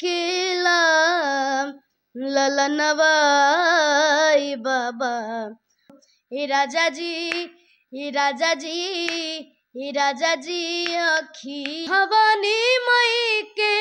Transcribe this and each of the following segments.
খেলাম লালা নবাই বাবা হে রাজাজি হে রাজাজি হে জি আখি হবানি মাইকে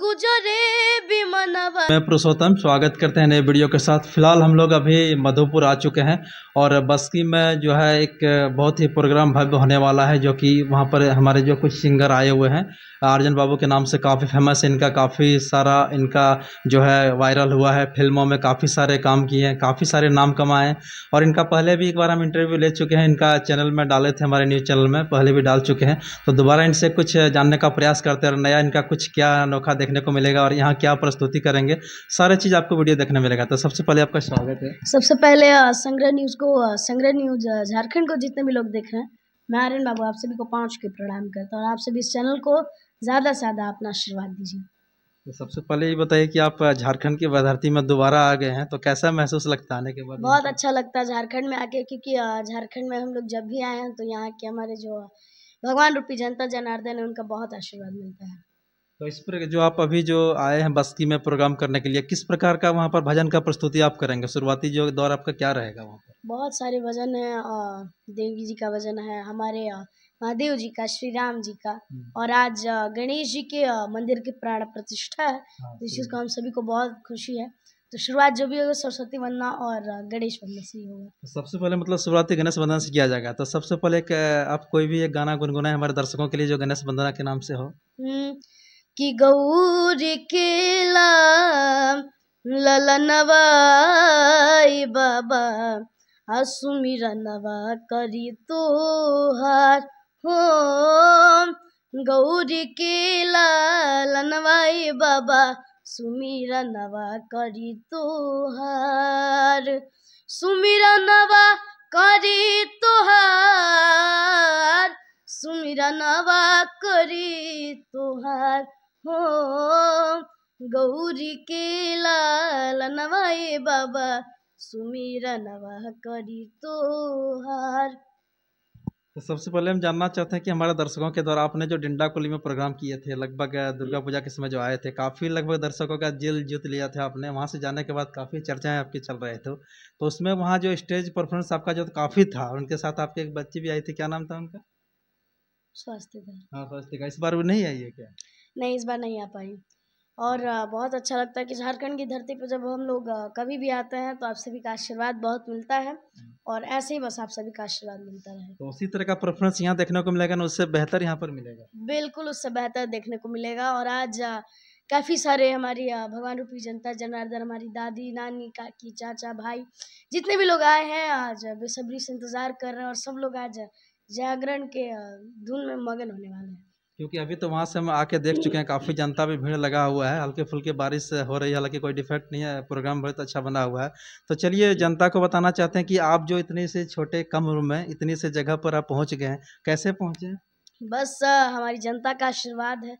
गुजरे भी मनवा मैं पुरुषोत्तम स्वागत करते हैं नए वीडियो के साथ फिलहाल हम लोग अभी मधुपुर आ चुके हैं और बस्की में जो है एक बहुत ही प्रोग्राम भव्य होने वाला है जो कि वहाँ पर हमारे जो कुछ सिंगर आए हुए हैं आर्जन बाबू के नाम से काफ़ी फेमस है इनका काफ़ी सारा इनका जो है वायरल हुआ है फिल्मों में काफ़ी सारे काम किए हैं काफ़ी सारे नाम कमाए हैं और इनका पहले भी एक बार हम इंटरव्यू ले चुके हैं इनका चैनल में डाले थे हमारे न्यूज़ चैनल में पहले भी डाल चुके हैं तो दोबारा इनसे कुछ जानने का प्रयास करते हैं और नया इनका कुछ क्या अनोखा रखा देखने को मिलेगा और यहाँ क्या प्रस्तुति करेंगे सारा चीज़ आपको वीडियो देखने मिलेगा तो सबसे पहले आपका स्वागत है सबसे पहले संग्रह न्यूज़ को संग्रह न्यूज़ झारखंड को जितने भी लोग देख रहे हैं मैं आर्यन बाबू आप सभी को पाँच के प्रणाम करता हूँ और आप सभी इस चैनल को ज़्यादा से ज़्यादा अपना आशीर्वाद दीजिए तो सबसे पहले ये बताइए कि आप झारखंड की धरती में दोबारा आ गए हैं तो कैसा महसूस लगता है आने के बाद बहुत अच्छा लगता है झारखंड में आके क्योंकि झारखंड में हम लोग जब भी आए हैं तो यहाँ के हमारे जो भगवान रूपी जनता जनार्दन है उनका बहुत आशीर्वाद मिलता है तो इस प्रकार जो आप अभी जो आए हैं बस्ती में प्रोग्राम करने के लिए किस प्रकार का वहाँ पर भजन का प्रस्तुति आप करेंगे शुरुआती जो दौर आपका क्या रहेगा वहाँ पर बहुत सारे भजन है देवी जी का भजन है हमारे महादेव जी का श्री राम जी का हम्म। और आज गणेश जी के मंदिर की प्राण प्रतिष्ठा है जिसको चीज़ को हम सभी को बहुत खुशी है तो शुरुआत जो भी होगा सरस्वती वंदना और गणेश वंदना से होगा होगा तो सबसे पहले मतलब शुरुआती गणेश वंदना से किया जाएगा तो सबसे पहले एक आप कोई भी एक गाना गुनगुनाए हमारे दर्शकों के लिए जो गणेश वंदना के नाम से हो हम्म, कि गौर के ललनवाई बाबा आसुमिर नवा करी तुहार हो गौर के ललनवाई बाबा सुमिर नवा करी तुहार सुमिर नवा करी तुहार सुमिर नवा करी तोहार हो गौरी के लाल नवाए बाबा सुमीर नवा करी तो हार तो सबसे पहले हम जानना चाहते हैं कि हमारे दर्शकों के द्वारा आपने जो डिंडा कुली में प्रोग्राम किए थे लगभग दुर्गा पूजा के समय जो आए थे काफ़ी लगभग दर्शकों का जेल जीत लिया था आपने वहाँ से जाने के बाद काफ़ी चर्चाएं आपके चल रहे थे तो उसमें वहाँ जो स्टेज परफॉर्मेंस आपका जो काफ़ी था उनके साथ आपके एक बच्ची भी आई थी क्या नाम था उनका स्वास्थ्य हाँ स्वास्थ्य का इस बार वो नहीं आई है क्या नहीं इस बार नहीं आ पाई और बहुत अच्छा लगता है कि झारखंड की धरती पर जब हम लोग कभी भी आते हैं तो आप सभी का आशीर्वाद बहुत मिलता है और ऐसे ही बस आप सभी का आशीर्वाद मिलता रहे तो उसी तरह का परफॉर्मेंस यहाँ देखने को मिलेगा ना उससे बेहतर यहाँ पर मिलेगा बिल्कुल उससे बेहतर देखने को मिलेगा और आज काफ़ी सारे हमारी भगवान रूपी जनता जनार्दन हमारी दादी नानी काकी चाचा भाई जितने भी लोग आए हैं आज बेसब्री से इंतज़ार कर रहे हैं और सब लोग आज जागरण के धुन में मगन होने वाले हैं क्योंकि अभी तो वहाँ से हम आके देख चुके हैं काफ़ी जनता भी भीड़ लगा हुआ है हल्के फुल्के बारिश हो रही है हालांकि कोई डिफेक्ट नहीं है प्रोग्राम बहुत अच्छा बना हुआ है तो चलिए जनता को बताना चाहते हैं कि आप जो इतने से छोटे कम रूम में इतनी से जगह पर आप पहुँच गए हैं कैसे पहुँचे बस हमारी जनता का आशीर्वाद है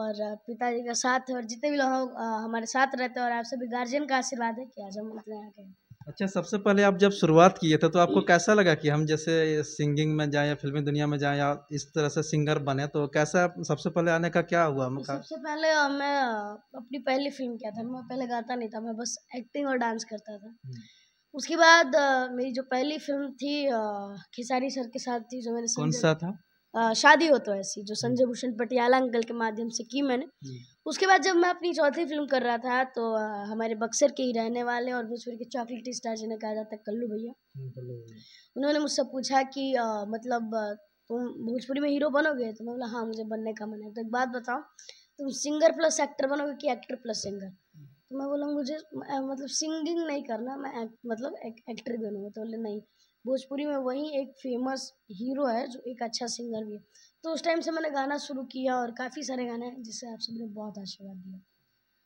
और पिताजी का साथ है और जितने भी लोग हमारे साथ रहते हैं और आप सभी गार्जियन का आशीर्वाद है कि आज हम इतने गए अच्छा सबसे पहले आप जब शुरुआत किए थे तो आपको कैसा लगा कि हम जैसे सिंगिंग में जाएं या फिल्मी दुनिया में जाएं या इस तरह से सिंगर बने तो कैसा सबसे पहले आने का क्या हुआ तो मुका? सबसे पहले मैं अपनी पहली फिल्म किया था मैं पहले गाता नहीं था मैं बस एक्टिंग और डांस करता था हम्म। उसके बाद मेरी जो पहली फिल्म थी खिसारी सर के साथ थी जो मैंने कौन सा था शादी हो तो ऐसी जो संजय हम्म। भूषण पटियाला अंकल के माध्यम से की मैंने उसके बाद जब मैं अपनी चौथी फिल्म कर रहा था तो हमारे बक्सर के ही रहने वाले और भोजपुर के चॉकलेटी स्टार जिन्हें कहा जाता है कल्लू भैया उन्होंने मुझसे पूछा कि आ, मतलब तुम भोजपुरी में हीरो बनोगे तो मैं बोला हाँ मुझे बनने का मन है तो एक बात बताओ तुम सिंगर प्लस एक्टर बनोगे कि एक्टर प्लस सिंगर तो मैं बोला मुझे मतलब सिंगिंग नहीं करना मैं एक, मतलब एक, एक्टर बनूँगा तो बोले नहीं भोजपुरी में वही एक फेमस हीरो है जो एक अच्छा सिंगर भी है तो उस टाइम से मैंने गाना शुरू किया और काफ़ी सारे गाने हैं जिससे आप सबने बहुत आशीर्वाद दिया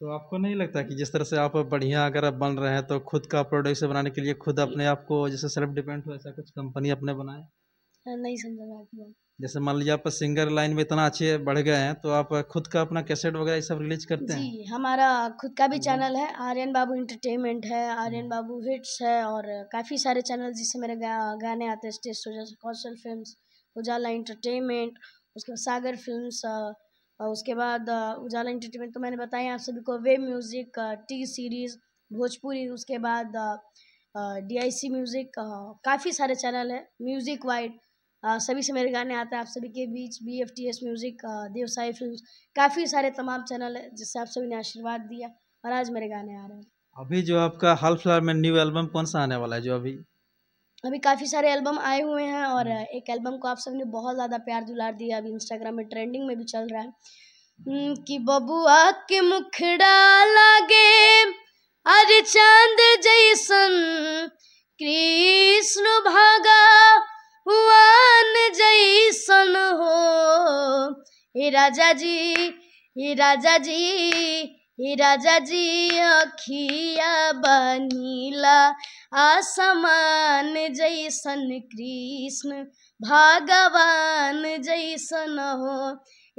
तो आपको नहीं लगता कि जिस तरह से आप बढ़िया अगर आप बन रहे हैं तो खुद का प्रोडक्ट बनाने के लिए खुद अपने आप को जैसे सेल्फ डिपेंड हो ऐसा कुछ कंपनी अपने बनाए नहीं समझा मैं जैसे मान लीजिए आप सिंगर लाइन में इतना अच्छे बढ़ गए हैं तो आप खुद का अपना कैसेट वगैरह सब रिलीज करते हैं जी हमारा खुद का भी चैनल है आर्यन बाबू इंटरटेनमेंट है आर्यन हम्म। बाबू हिट्स है और काफ़ी सारे चैनल जिससे मेरे गा, गाने आते हैं स्टेज शो जैसे कौशल फिल्म उजाला इंटरटेनमेंट उसके बाद सागर फिल्म उसके बाद उजाला इंटरटेनमेंट तो मैंने बताया आप सभी को Wave Music T Series Bhojpuri उसके बाद डी आई सी म्यूज़िक काफ़ी सारे चैनल है म्यूज़िक वाइड सभी से मेरे गाने आते हैं आप सभी के बीच B F T S music देवसाई फिल्म काफ़ी सारे तमाम चैनल है जिससे आप सभी ने आशीर्वाद दिया और आज मेरे गाने आ रहे हैं अभी जो आपका हाल फिलहाल में न्यू एल्बम कौन सा आने वाला है जो अभी अभी काफ़ी सारे एल्बम आए हुए हैं और एक एल्बम को आप सब ने बहुत ज़्यादा प्यार दुलार दिया अभी इंस्टाग्राम में ट्रेंडिंग में भी चल रहा है हम्म, कि बबुआ के मुखड़ा लागे अरे चांद जैसन कृष्ण भागा जैसन हो हे राजा जी हे राजा जी हे राजा जी अखिया बनीला आसमान जैसन कृष्ण भगवान जैसन हो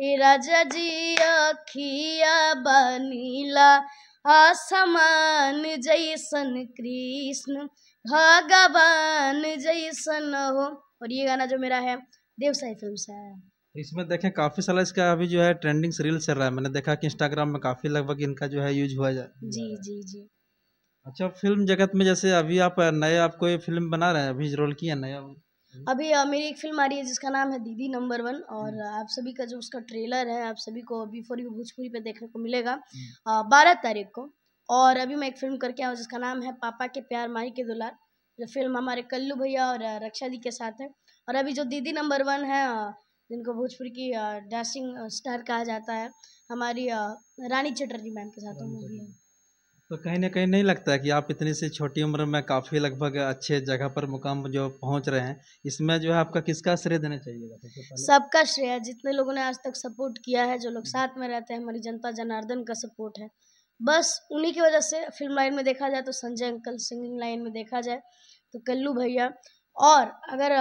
हे राजा जी अखिया बनीला आसमान जैसन कृष्ण भगवान जैसन हो और ये गाना जो मेरा है देवसाई फिल्म से है इसमें देखें काफ़ी सारा इसका अभी जो है ट्रेंडिंग रील चल रहा है मैंने देखा कि इंस्टाग्राम में काफ़ी लगभग इनका जो है यूज हुआ जा जी जी जी अच्छा फिल्म जगत में जैसे अभी आप नए आप कोई फिल्म बना रहे हैं अभी रोल किया नया अभी मेरी एक फिल्म आ रही है जिसका नाम है दीदी नंबर वन और हम्म। आप सभी का जो उसका ट्रेलर है आप सभी को अभी यू भोजपुरी पे देखने को मिलेगा हम्म। बारह तारीख को और अभी मैं एक फिल्म करके आऊँ जिसका नाम है पापा के प्यार माई के दुलार जो फिल्म हमारे कल्लू भैया और रक्षा जी के साथ है और अभी जो दीदी नंबर वन है जिनको भोजपुर की डांसिंग स्टार कहा जाता है हमारी रानी चटर्जी मैम के साथ मूवी है तो कहीं ना कहीं नहीं लगता है कि आप इतनी सी छोटी उम्र में काफ़ी लगभग अच्छे जगह पर मुकाम जो पहुंच रहे हैं इसमें जो है आपका किसका श्रेय देना चाहिए तो- सबका श्रेय जितने लोगों ने आज तक सपोर्ट किया है जो लोग साथ में रहते हैं हमारी जनता जनार्दन का सपोर्ट है बस उन्हीं की वजह से फिल्म लाइन में देखा जाए तो संजय अंकल सिंगिंग लाइन में देखा जाए तो कल्लू भैया और अगर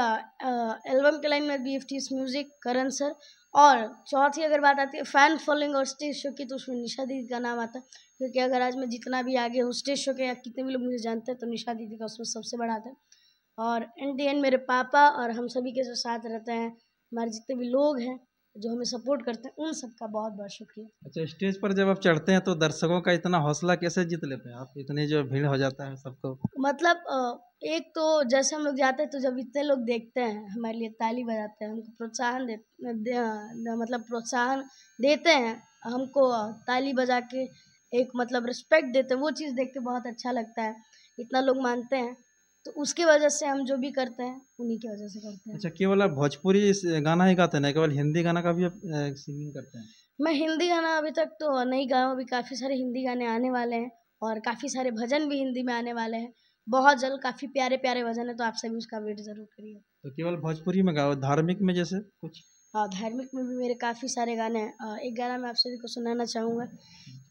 एल्बम के लाइन में B F music Karan sir और चौथी अगर बात आती है फ़ैन फॉलोइंग और स्टेज शो की तो उसमें निशा दीदी का नाम आता है क्योंकि अगर आज मैं जितना भी आगे हूँ स्टेज शो के या कितने भी लोग मुझे जानते हैं तो निशा दीदी का उसमें सबसे बड़ा आता है और एंड टी मेरे पापा और हम सभी के जो साथ रहते हैं हमारे जितने भी लोग हैं जो हमें सपोर्ट करते हैं उन सबका बहुत बहुत शुक्रिया अच्छा स्टेज पर जब आप चढ़ते हैं तो दर्शकों का इतना हौसला कैसे जीत लेते हैं आप इतनी जो भीड़ हो जाता है सबको मतलब एक तो जैसे हम लोग जाते हैं तो जब इतने लोग देखते हैं हमारे लिए ताली बजाते हैं हमको प्रोत्साहन दे, दे, दे मतलब प्रोत्साहन देते हैं हमको ताली बजा के एक मतलब रिस्पेक्ट देते हैं वो चीज़ देख के बहुत अच्छा लगता है इतना लोग मानते हैं तो उसकी वजह से हम जो भी करते हैं उन्हीं की वजह से करते हैं अच्छा केवल आप भोजपुरी गाना ही गाते हैं केवल हिंदी गाना का भी आप सिंगिंग करते हैं मैं हिंदी गाना अभी तक तो नहीं गाया अभी काफ़ी सारे हिंदी गाने आने वाले हैं और काफ़ी सारे भजन भी हिंदी में आने वाले हैं बहुत जल्द काफ़ी प्यारे प्यारे भजन है तो आप सभी उसका वेट ज़रूर करिए तो केवल भोजपुरी में गाओ धार्मिक में जैसे कुछ हाँ धार्मिक में भी मेरे काफ़ी सारे गाने हैं एक गाना मैं आप सभी को सुनाना चाहूँगा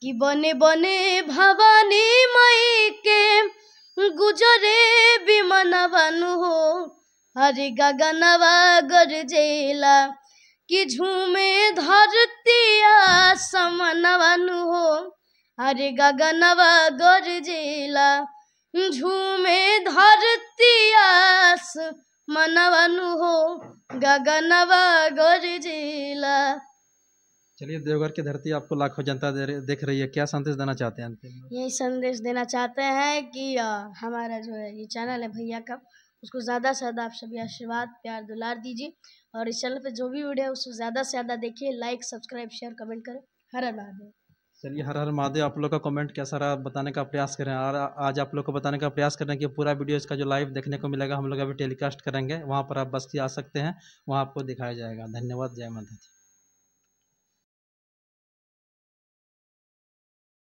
कि बने बने भवानी मई के गुजरे भी मनवन हो हरि गगनवा गरजेला कि झूमे धरती आसमनवन हो हरि गगनवा गरजेला झूमे धरती आस मनवन हो गगनवा गरजे चलिए देवघर की धरती आपको लाखों जनता देख रही है क्या संदेश देना चाहते हैं यही संदेश देना चाहते हैं कि हमारा जो है ये चैनल है भैया का उसको ज़्यादा से ज़्यादा आप सभी आशीर्वाद प्यार दुलार दीजिए और इस चैनल पे जो भी वीडियो है उसको ज़्यादा से ज़्यादा देखिए लाइक सब्सक्राइब शेयर कमेंट करें हर हर महादेव चलिए हर हर महादेव आप लोग का कमेंट कैसा रहा बताने का प्रयास करें और आज आप लोग को बताने का प्रयास करें कि पूरा वीडियो इसका जो लाइव देखने को मिलेगा हम लोग अभी टेलीकास्ट करेंगे वहाँ पर आप बस आ सकते हैं वहाँ आपको दिखाया जाएगा धन्यवाद जय माता